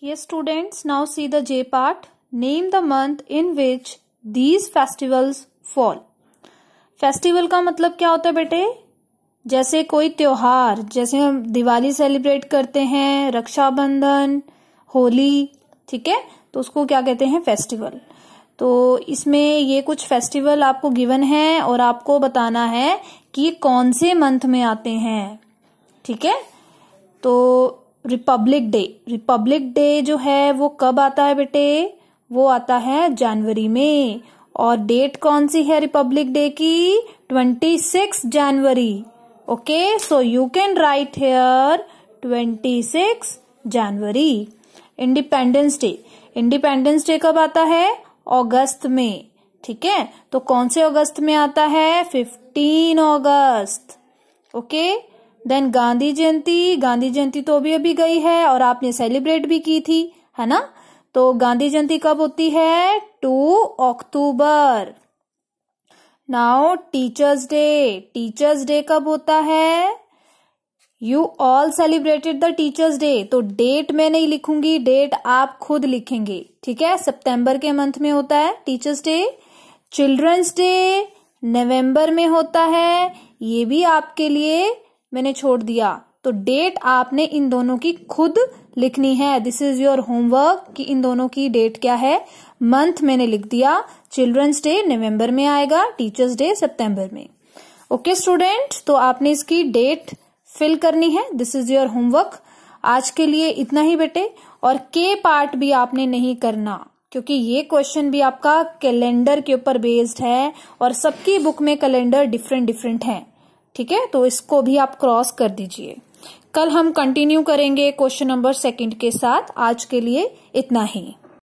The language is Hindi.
Here students now see the J part. Name the month in which these festivals fall. Festival का मतलब क्या होता है बेटे जैसे कोई त्योहार जैसे हम दिवाली सेलिब्रेट करते हैं रक्षाबंधन होली ठीक है तो उसको क्या कहते हैं फेस्टिवल तो इसमें ये कुछ फेस्टिवल आपको गिवन है और आपको बताना है कि कौन से मंथ में आते हैं ठीक है तो रिपब्लिक डे रिपब्लिक डे जो है वो कब आता है बेटे वो आता है जनवरी में और डेट कौन सी है रिपब्लिक डे की ट्वेंटी सिक्स जनवरी okay so you can write here twenty six January independence day independence day कब आता है अगस्त में ठीक है तो कौन से अगस्त में आता है fifteen August okay okay? Then Gandhi Jayanti Gandhi Jayanti तो अभी अभी गई है और आपने सेलिब्रेट भी की थी है ना तो गांधी जयंती कब होती है two October now teachers day teachers day कब होता है you all celebrated the teachers day तो डेट मैं नहीं लिखूंगी डेट आप खुद लिखेंगे ठीक है सितंबर के मंथ में होता है टीचर्स डे चिल्ड्रंस डे नवंबर में होता है ये भी आपके लिए मैंने छोड़ दिया तो डेट आपने इन दोनों की खुद लिखनी है दिस इज योर होमवर्क कि इन दोनों की डेट क्या है मंथ मैंने लिख दिया चिल्ड्रंस डे नवंबर में आएगा टीचर्स डे सितंबर में ओके okay, स्टूडेंट तो आपने इसकी डेट फिल करनी है दिस इज योर होमवर्क आज के लिए इतना ही बेटे और के पार्ट भी आपने नहीं करना क्योंकि ये क्वेश्चन भी आपका कैलेंडर के ऊपर बेस्ड है और सबकी बुक में कैलेंडर डिफरेंट डिफरेंट है ठीक है तो इसको भी आप क्रॉस कर दीजिए कल हम कंटिन्यू करेंगे क्वेश्चन नंबर सेकंड के साथ आज के लिए इतना ही